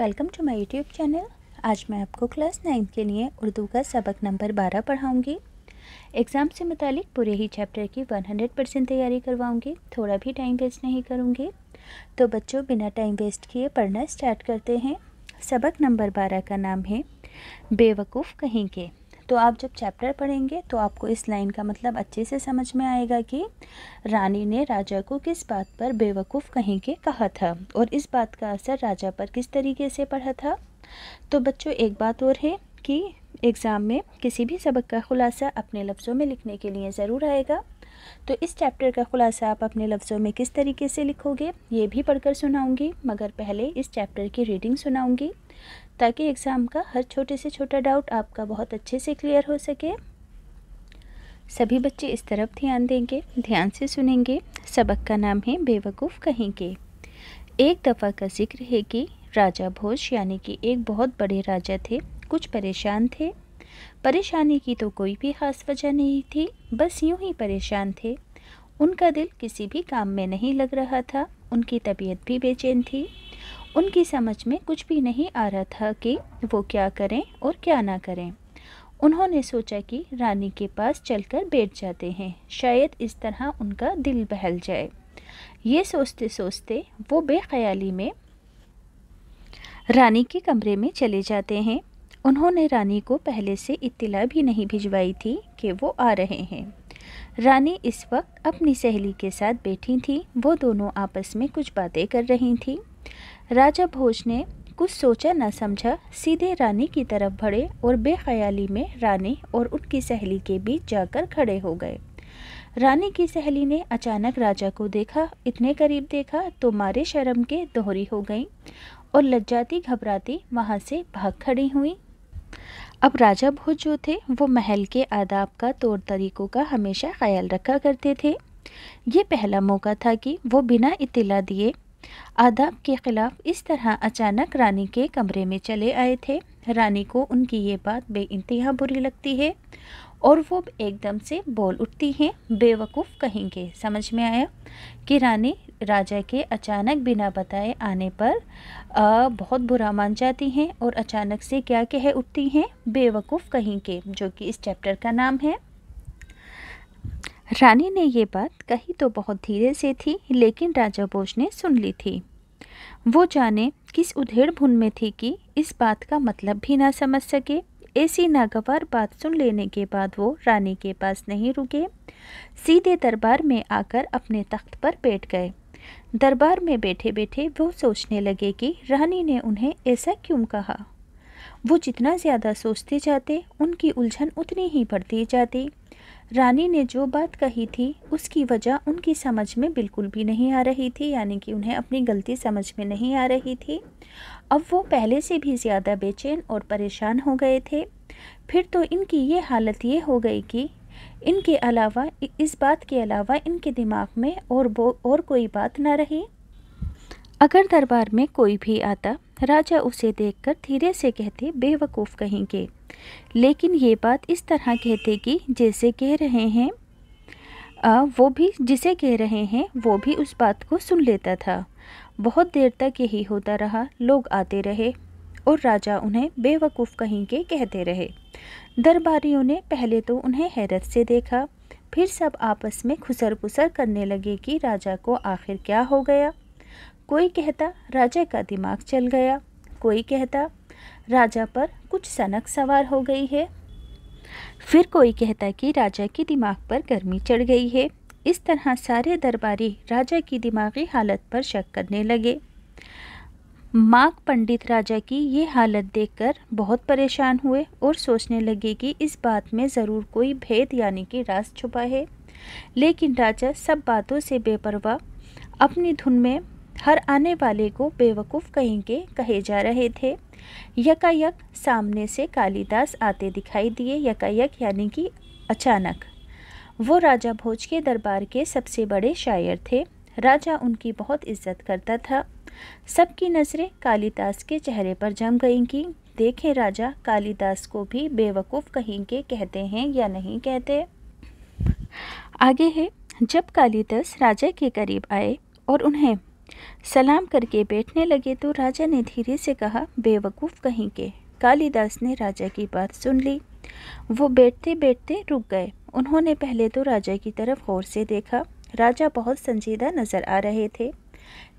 welcome to my YouTube channel आज मैं आपको क्लास नाइन्थ के लिए उर्दू का सबक नंबर बारह पढ़ाऊँगी एग्ज़ाम से मुतालिक पूरे ही चैप्टर की वन हंड्रेड परसेंट तैयारी करवाऊँगी थोड़ा भी टाइम वेस्ट नहीं करूँगी तो बच्चों बिना टाइम वेस्ट किए पढ़ना स्टार्ट करते हैं सबक नंबर बारह का नाम है बेवकूफ़ कहीं के तो आप जब चैप्टर पढ़ेंगे तो आपको इस लाइन का मतलब अच्छे से समझ में आएगा कि रानी ने राजा को किस बात पर बेवकूफ़ कहीं के कहा था और इस बात का असर राजा पर किस तरीके से पड़ा था तो बच्चों एक बात और है कि एग्ज़ाम में किसी भी सबक का ख़ुलासा अपने लफ्ज़ों में लिखने के लिए ज़रूर आएगा तो इस चैप्टर का ख़ुलासा आप अपने लफ्ज़ों में किस तरीके से लिखोगे ये भी पढ़कर सुनाऊंगी मगर पहले इस चैप्टर की रीडिंग सुनाऊंगी ताकि एग्ज़ाम का हर छोटे से छोटा डाउट आपका बहुत अच्छे से क्लियर हो सके सभी बच्चे इस तरफ ध्यान देंगे ध्यान से सुनेंगे सबक का नाम है बेवकूफ़ कहेंगे एक दफ़ा का जिक्र है कि राजा भोज यानी कि एक बहुत बड़े राजा थे कुछ परेशान थे परेशानी की तो कोई भी ख़ास वजह नहीं थी बस यूं ही परेशान थे उनका दिल किसी भी काम में नहीं लग रहा था उनकी तबीयत भी बेचैन थी उनकी समझ में कुछ भी नहीं आ रहा था कि वो क्या करें और क्या ना करें उन्होंने सोचा कि रानी के पास चलकर बैठ जाते हैं शायद इस तरह उनका दिल बहल जाए ये सोचते सोचते वो बेख्याली में रानी के कमरे में चले जाते हैं उन्होंने रानी को पहले से इत्तला भी नहीं भिजवाई थी कि वो आ रहे हैं रानी इस वक्त अपनी सहेली के साथ बैठी थी वो दोनों आपस में कुछ बातें कर रही थी राजा भोज ने कुछ सोचा न समझा सीधे रानी की तरफ बढ़े और बेख्याली में रानी और उनकी सहेली के बीच जाकर खड़े हो गए रानी की सहेली ने अचानक राजा को देखा इतने करीब देखा तो मारे शर्म के दोहरी हो गई और लज्जाती घबराती वहाँ से भाग खड़ी हुई अब राजा भोज जो थे वो महल के आदाब का तौर तरीकों का हमेशा ख्याल रखा करते थे ये पहला मौका था कि वो बिना इतला दिए आदाब के ख़िलाफ़ इस तरह अचानक रानी के कमरे में चले आए थे रानी को उनकी ये बात बेानतहा बुरी लगती है और वो एकदम से बोल उठती हैं बेवकूफ़ कहेंगे समझ में आया कि रानी राजा के अचानक बिना बताए आने पर आ, बहुत बुरा मान जाती हैं और अचानक से क्या कह उठती हैं बेवकूफ़ कहेंगे जो कि इस चैप्टर का नाम है रानी ने ये बात कही तो बहुत धीरे से थी लेकिन राजा बोझ ने सुन ली थी वो जाने किस उधेड़ भुन में थी कि इस बात का मतलब भी ना समझ सके ऐसी नागवार बात सुन लेने के बाद वो रानी के पास नहीं रुके सीधे दरबार में आकर अपने तख्त पर बैठ गए दरबार में बैठे बैठे वो सोचने लगे कि रानी ने उन्हें ऐसा क्यों कहा वो जितना ज़्यादा सोचते जाते उनकी उलझन उतनी ही बढ़ती जाती रानी ने जो बात कही थी उसकी वजह उनकी समझ में बिल्कुल भी नहीं आ रही थी यानी कि उन्हें अपनी गलती समझ में नहीं आ रही थी अब वो पहले से भी ज़्यादा बेचैन और परेशान हो गए थे फिर तो इनकी ये हालत ये हो गई कि इनके अलावा इस बात के अलावा इनके दिमाग में और और कोई बात ना रही अगर दरबार में कोई भी आता राजा उसे देखकर धीरे से कहते बेवकूफ़ कहेंगे लेकिन ये बात इस तरह कहते कि जैसे कह रहे हैं आ, वो भी जिसे कह रहे हैं वो भी उस बात को सुन लेता था बहुत देर तक यही होता रहा लोग आते रहे और राजा उन्हें बेवकूफ़ कहीं के कहते रहे दरबारियों ने पहले तो उन्हें हैरत से देखा फिर सब आपस में खुसर पुसर करने लगे कि राजा को आखिर क्या हो गया कोई कहता राजा का दिमाग चल गया कोई कहता राजा पर कुछ सनक सवार हो गई है फिर कोई कहता कि राजा के दिमाग पर गर्मी चढ़ गई है इस तरह सारे दरबारी राजा की दिमागी हालत पर शक करने लगे माघ पंडित राजा की ये हालत देखकर बहुत परेशान हुए और सोचने लगे कि इस बात में ज़रूर कोई भेद यानी कि राज छुपा है लेकिन राजा सब बातों से बेपरवाह अपनी धुन में हर आने वाले को बेवकूफ़ कहेंगे कहे जा रहे थे यकायक सामने से कालिदास आते दिखाई दिए यकायक यानी कि अचानक वो राजा भोज के दरबार के सबसे बड़े शायर थे राजा उनकी बहुत इज्जत करता था सबकी नज़रें कालिदास के चेहरे पर जम गई कि देखें राजा कालिदास को भी बेवकूफ़ कहेंगे कहते हैं या नहीं कहते आगे है जब कालिदास राजा के करीब आए और उन्हें सलाम करके बैठने लगे तो राजा ने धीरे से कहा बेवकूफ़ कहीं के कालिदास ने राजा की बात सुन ली वो बैठते बैठते रुक गए उन्होंने पहले तो राजा की तरफ गौर से देखा राजा बहुत संजीदा नज़र आ रहे थे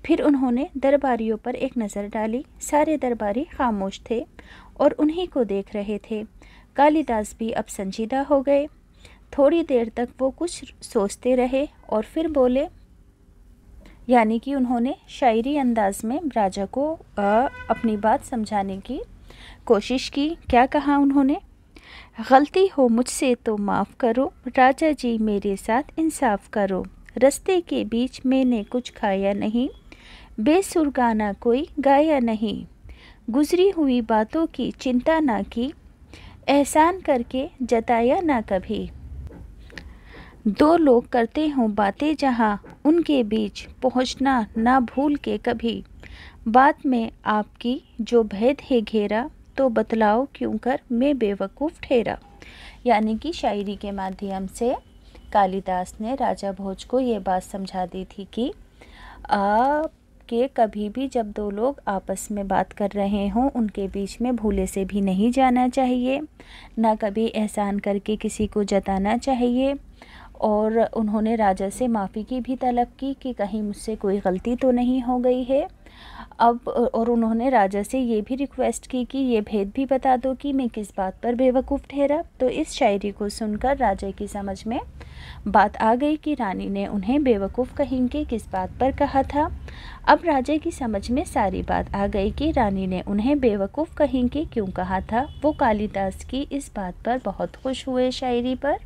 फिर उन्होंने दरबारियों पर एक नज़र डाली सारे दरबारी खामोश थे और उन्हीं को देख रहे थे कालिदास भी अब संजीदा हो गए थोड़ी देर तक वो कुछ सोचते रहे और फिर बोले यानी कि उन्होंने शायरी अंदाज में राजा को अपनी बात समझाने की कोशिश की क्या कहा उन्होंने गलती हो मुझसे तो माफ़ करो राजा जी मेरे साथ इंसाफ करो रस्ते के बीच मैंने कुछ खाया नहीं बेसुर गाना कोई गाया नहीं गुजरी हुई बातों की चिंता ना की एहसान करके जताया ना कभी दो लोग करते हों बातें जहां उनके बीच पहुंचना ना भूल के कभी बात में आपकी जो भेद है घेरा तो बतलाओ क्यों कर मैं बेवकूफ़ ठहरा यानी कि शायरी के माध्यम से कालिदास ने राजा भोज को ये बात समझा दी थी कि आप के कभी भी जब दो लोग आपस में बात कर रहे हों उनके बीच में भूले से भी नहीं जाना चाहिए ना कभी एहसान करके किसी को जताना चाहिए और उन्होंने राजा से माफ़ी की भी तलब की कि कहीं मुझसे कोई गलती तो नहीं हो गई है अब और उन्होंने राजा से ये भी रिक्वेस्ट की कि ये भेद भी बता दो कि मैं किस बात पर बेवकूफ़ ठहरा तो इस शायरी को सुनकर राजा की समझ में बात आ गई कि रानी ने उन्हें बेवकूफ़ के किस बात पर कहा था अब राजा की समझ में सारी बात आ गई कि रानी ने उन्हें बेवकूफ़ के क्यों कहा था वो कालिदास की इस बात पर बहुत खुश हुए शायरी पर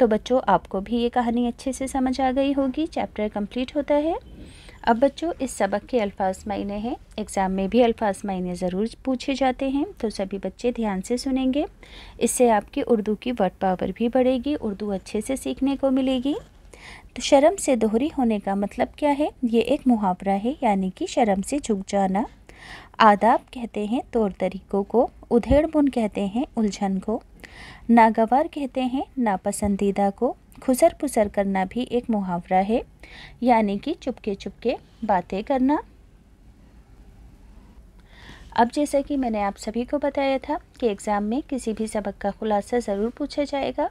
तो बच्चों आपको भी ये कहानी अच्छे से समझ आ गई होगी चैप्टर कंप्लीट होता है अब बच्चों इस सबक के अल्फाज मायने हैं एग्ज़ाम में भी अल्फाज मायने ज़रूर पूछे जाते हैं तो सभी बच्चे ध्यान से सुनेंगे इससे आपकी उर्दू की वर्ड पावर भी बढ़ेगी उर्दू अच्छे से सीखने को मिलेगी तो शर्म से दोहरी होने का मतलब क्या है ये एक मुहावरा है यानी कि शर्म से झुक जाना आदाब कहते हैं तौर तरीक़ों को उधेड़ बुन कहते हैं उलझन को नागवार कहते हैं नापसंदीदा को खुसर पुसर करना भी एक मुहावरा है यानी कि चुपके चुपके बातें करना अब जैसा कि मैंने आप सभी को बताया था कि एग्ज़ाम में किसी भी सबक का खुलासा ज़रूर पूछा जाएगा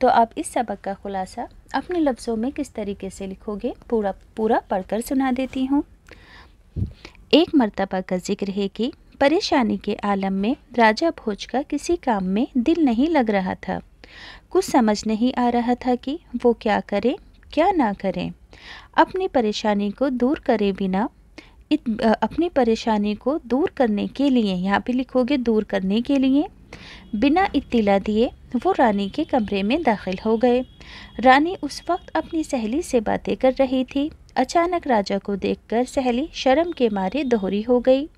तो आप इस सबक का खुलासा अपने लफ्ज़ों में किस तरीके से लिखोगे पूरा पूरा पढ़कर सुना देती हूँ एक मर्तबा का जिक्र है कि परेशानी के आलम में राजा भोज का किसी काम में दिल नहीं लग रहा था कुछ समझ नहीं आ रहा था कि वो क्या करें क्या ना करें अपनी परेशानी को दूर करे बिना इत, अपनी परेशानी को दूर करने के लिए यहाँ पे लिखोगे दूर करने के लिए बिना इत्तिला दिए वो रानी के कमरे में दाखिल हो गए रानी उस वक्त अपनी सहेली से बातें कर रही थी अचानक राजा को देखकर सहेली शर्म के मारे दोहरी हो गई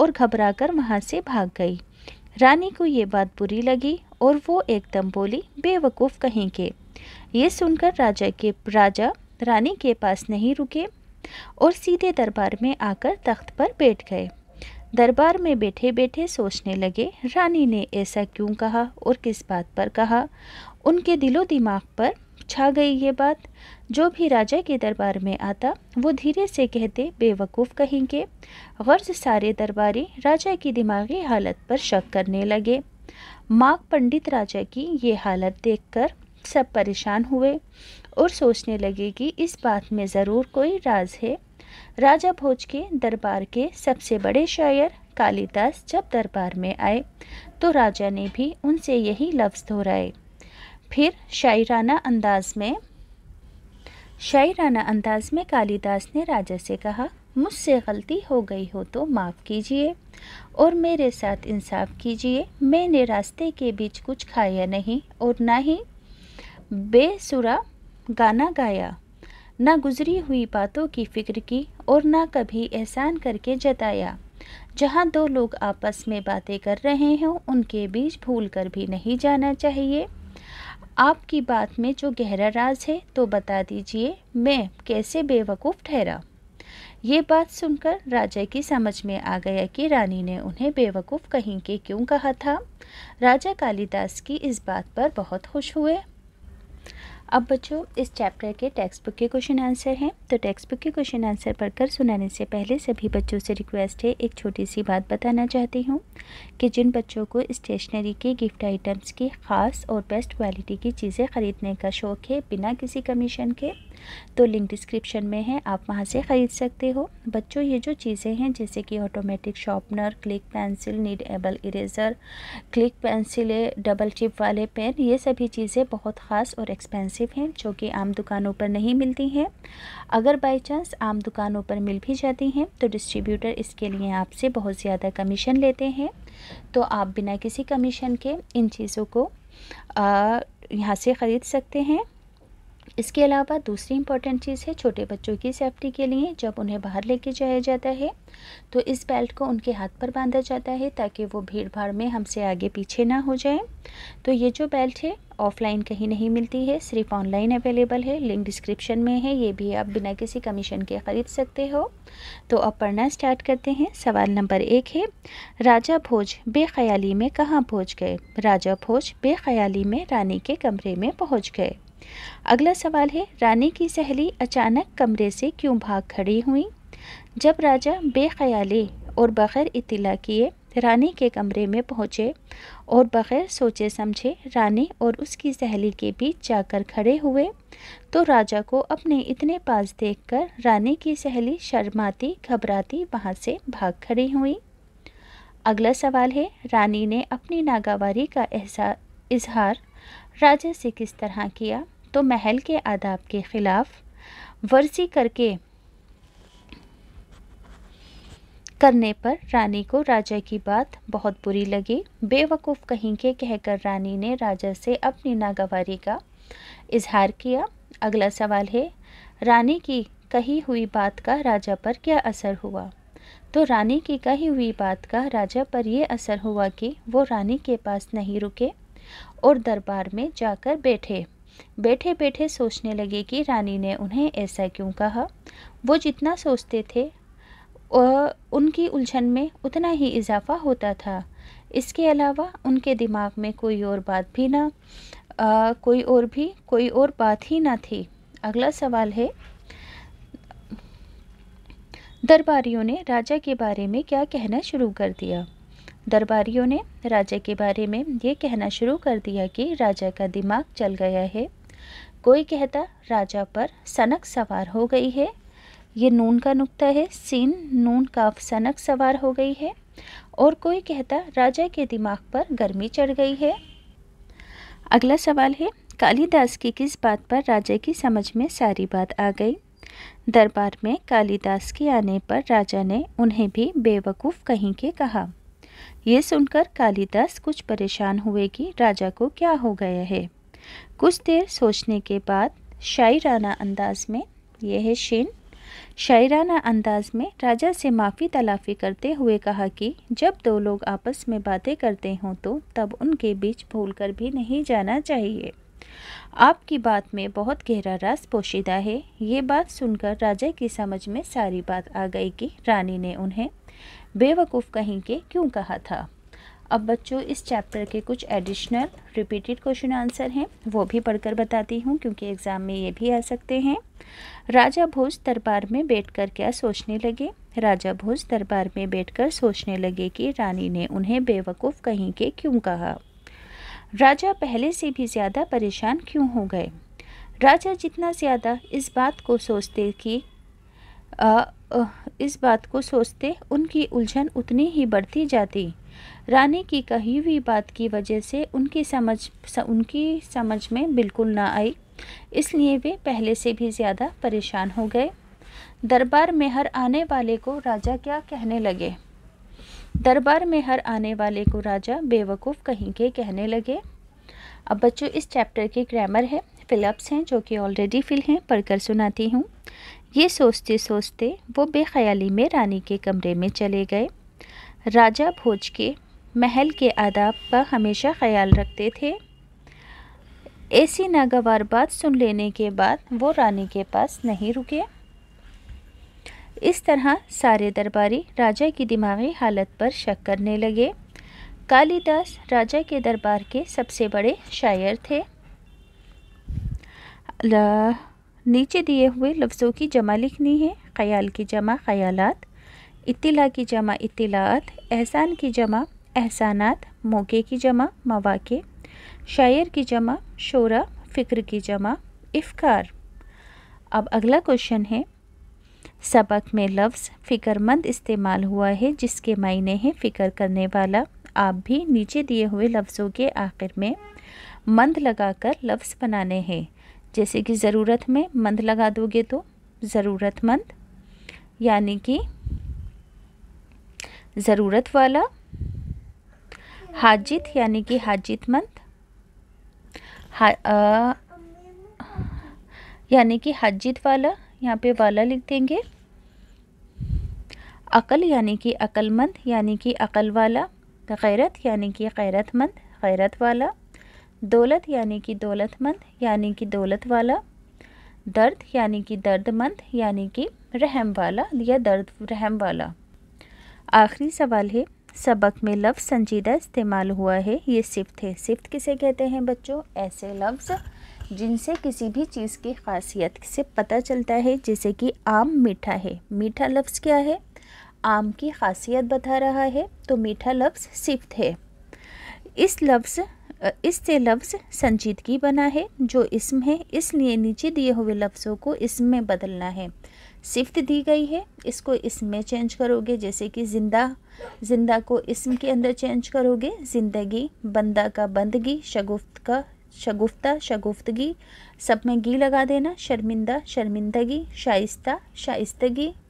और घबराकर वहाँ से भाग गई रानी को ये बात बुरी लगी और वो एकदम बोली बेवकूफ़ कहीं के ये सुनकर राजा के राजा रानी के पास नहीं रुके और सीधे दरबार में आकर तख्त पर बैठ गए दरबार में बैठे बैठे सोचने लगे रानी ने ऐसा क्यों कहा और किस बात पर कहा उनके दिलो दिमाग पर छा गई ये बात जो भी राजा के दरबार में आता वो धीरे से कहते बेवकूफ़ कहेंगे गर्ज सारे दरबारी राजा की दिमागी हालत पर शक करने लगे माघ पंडित राजा की ये हालत देखकर सब परेशान हुए और सोचने लगे कि इस बात में ज़रूर कोई राज है राजा भोज के दरबार के सबसे बड़े शायर कालिदास जब दरबार में आए तो राजा ने भी उनसे यही लफ्ज़ दोहराए फिर शायराना अंदाज में शायराना अंदाज में कालिदास ने राजा से कहा मुझसे गलती हो गई हो तो माफ़ कीजिए और मेरे साथ इंसाफ कीजिए मैंने रास्ते के बीच कुछ खाया नहीं और ना ही बेसुरा गाना गाया ना गुजरी हुई बातों की फिक्र की और ना कभी एहसान करके जताया जहाँ दो लोग आपस में बातें कर रहे हों उनके बीच भूल कर भी नहीं जाना चाहिए आपकी बात में जो गहरा राज है तो बता दीजिए मैं कैसे बेवकूफ़ ठहरा ये बात सुनकर राजा की समझ में आ गया कि रानी ने उन्हें बेवकूफ़ कहीं के क्यों कहा था राजा कालिदास की इस बात पर बहुत खुश हुए अब बच्चों इस चैप्टर के टेक्स्ट बुक के क्वेश्चन आंसर हैं तो टेक्स्ट बुक के क्वेश्चन आंसर पढ़कर सुनाने से पहले सभी बच्चों से रिक्वेस्ट है एक छोटी सी बात बताना चाहती हूँ कि जिन बच्चों को स्टेशनरी के गिफ्ट आइटम्स की ख़ास और बेस्ट क्वालिटी की चीज़ें ख़रीदने का शौक़ है बिना किसी कमीशन के तो लिंक डिस्क्रिप्शन में है आप वहाँ से ख़रीद सकते हो बच्चों ये जो चीज़ें हैं जैसे कि automatic sharpener click pencil kneadable eraser click pencil double chip वाले पेन ये सभी चीज़ें बहुत ख़ास और एक्सपेंसिव हैं जो कि आम दुकानों पर नहीं मिलती हैं अगर बाई चांस आम दुकानों पर मिल भी जाती हैं तो डिस्ट्रीब्यूटर इसके लिए आपसे बहुत ज़्यादा कमीशन लेते हैं तो आप बिना किसी कमीशन के इन चीज़ों को यहाँ से ख़रीद सकते हैं इसके अलावा दूसरी इंपॉर्टेंट चीज़ है छोटे बच्चों की सेफ्टी के लिए जब उन्हें बाहर लेके जाया जाता है तो इस बेल्ट को उनके हाथ पर बांधा जाता है ताकि वो भीड़ भाड़ में हमसे आगे पीछे ना हो जाए तो ये जो बेल्ट है ऑफलाइन कहीं नहीं मिलती है सिर्फ ऑनलाइन अवेलेबल है लिंक डिस्क्रिप्शन में है ये भी आप बिना किसी कमीशन के ख़रीद सकते हो तो अब पढ़ना स्टार्ट करते हैं सवाल नंबर एक है राजा भोज बेख्याली में कहाँ पहुँच गए राजा भोज बेख्याली में रानी के कमरे में पहुँच गए अगला सवाल है रानी की सहेली अचानक कमरे से क्यों भाग खड़ी हुई जब राजा बेख्याली और बग़ैर इतला किए रानी के कमरे में पहुँचे और बग़ैर सोचे समझे रानी और उसकी सहेली के बीच जाकर खड़े हुए तो राजा को अपने इतने पास देखकर रानी की सहेली शर्माती घबराती वहाँ से भाग खड़ी हुई अगला सवाल है रानी ने अपनी नागावारी का एहसास इजहार राजा से किस तरह किया तो महल के आदाब के खिलाफ वर्जी करके करने पर रानी को राजा की बात बहुत बुरी लगी बेवकूफ़ कहीं के कहकर रानी ने राजा से अपनी नागवारी का इजहार किया अगला सवाल है रानी की कही हुई बात का राजा पर क्या असर हुआ तो रानी की कही हुई बात का राजा पर यह असर हुआ कि वो रानी के पास नहीं रुके और दरबार में जाकर बैठे बैठे बैठे सोचने लगे कि रानी ने उन्हें ऐसा क्यों कहा वो जितना सोचते थे उनकी उलझन में उतना ही इजाफा होता था इसके अलावा उनके दिमाग में कोई और बात भी ना आ, कोई और भी कोई और बात ही ना थी अगला सवाल है दरबारियों ने राजा के बारे में क्या कहना शुरू कर दिया दरबारियों ने राजा के बारे में ये कहना शुरू कर दिया कि राजा का दिमाग चल गया है कोई कहता राजा पर सनक सवार हो गई है ये नून का नुक्ता है सीन नून काफ सनक सवार हो गई है और कोई कहता राजा के दिमाग पर गर्मी चढ़ गई है अगला सवाल है कालीदास की किस बात पर राजा की समझ में सारी बात आ गई दरबार में कालीदास के आने पर राजा ने उन्हें भी बेवकूफ़ कहीं के कहा ये सुनकर कालिदास कुछ परेशान हुए कि राजा को क्या हो गया है कुछ देर सोचने के बाद शायराना अंदाज में यह है शिन शायराना अंदाज में राजा से माफ़ी तलाफ़ी करते हुए कहा कि जब दो लोग आपस में बातें करते हों तो तब उनके बीच भूल कर भी नहीं जाना चाहिए आपकी बात में बहुत गहरा रास पोशीदा है ये बात सुनकर राजा की समझ में सारी बात आ गई कि रानी ने उन्हें बेवकूफ़ कहीं के क्यों कहा था अब बच्चों इस चैप्टर के कुछ एडिशनल रिपीटेड क्वेश्चन आंसर हैं वो भी पढ़कर बताती हूँ क्योंकि एग्ज़ाम में ये भी आ सकते हैं राजा भोज दरबार में बैठकर क्या सोचने लगे राजा भोज दरबार में बैठकर सोचने लगे कि रानी ने उन्हें बेवकूफ़ कहीं के क्यों कहा राजा पहले से भी ज़्यादा परेशान क्यों हो गए राजा जितना ज़्यादा इस बात को सोचते कि आ, इस बात को सोचते उनकी उलझन उतनी ही बढ़ती जाती रानी की कही हुई बात की वजह से उनकी समझ उनकी समझ में बिल्कुल ना आई इसलिए वे पहले से भी ज़्यादा परेशान हो गए दरबार में हर आने वाले को राजा क्या कहने लगे दरबार में हर आने वाले को राजा बेवकूफ़ कहीं के कहने लगे अब बच्चों इस चैप्टर के ग्रामर है फिलअप्स हैं जो कि ऑलरेडी फिल हैं पढ़कर सुनाती हूँ ये सोचते सोचते वो बेख्याली में रानी के कमरे में चले गए राजा भोज के महल के आदाब का हमेशा ख्याल रखते थे ऐसी नागवार बात सुन लेने के बाद वो रानी के पास नहीं रुके इस तरह सारे दरबारी राजा की दिमागी हालत पर शक करने लगे कालिदास राजा के दरबार के सबसे बड़े शायर थे अल्लाह नीचे दिए हुए लफ्ज़ों की जमा लिखनी है ख्याल की जमा ख़याल इतला की जमा इतलात एहसान की जमा एहसानात मौके की जमा मवाक़े शायर की जमा शोरा फ़िक्र की जमा इफ़ार अब अगला क्वेश्चन है सबक में लफ्ज़ फ़िक्रमंद इस्तेमाल हुआ है जिसके मायने हैं फ़िक्र करने वाला आप भी नीचे दिए हुए लफ्ज़ों के आखिर में मंद लगाकर लफ्ज़ बनाने हैं जैसे कि ज़रूरत में मंद लगा दोगे तो ज़रूरतमंद यानी कि ज़रूरत वाला हाजित यानी कि हाजितमंद हा, यानी कि हाजित वाला यहाँ पे वाला लिख देंगे अकल यानी कि अकलमंद यानी कि अकल वाला गैरत यानी कि गैरतमंद गैरत वाला दौलत यानी कि दौलतमंद यानी कि दौलत वाला दर्द यानी कि दर्दमंद यानी कि रहम वाला या दर्द रहम वाला आखिरी सवाल है सबक में लफ्ज़ संजीदा इस्तेमाल हुआ है ये सिफ्त है सिफ्त किसे कहते हैं बच्चों ऐसे लफ्ज़ जिनसे किसी भी चीज़ की खासियत से पता चलता है जैसे कि आम मीठा है मीठा लफ्ज़ क्या है आम की खासियत बता रहा है तो मीठा लफ्ज़ सिफ्त है इस लफ्ज़ इससे लफ्ज़ संजीदगी बना है जो इसम है इसलिए नीचे दिए हुए लफ्ज़ों को इसम में बदलना है सिफ्त दी गई है इसको इसम में चेंज करोगे जैसे कि ज़िंदा ज़िंदा को इसम के अंदर चेंज करोगे ज़िंदगी बंदा का बंदगी शगुफ्त का शगुफ्ता शगुफ्तगी सब में गी लगा देना शर्मिंदा शर्मिंदगी शाइस्ता शाइस्तगी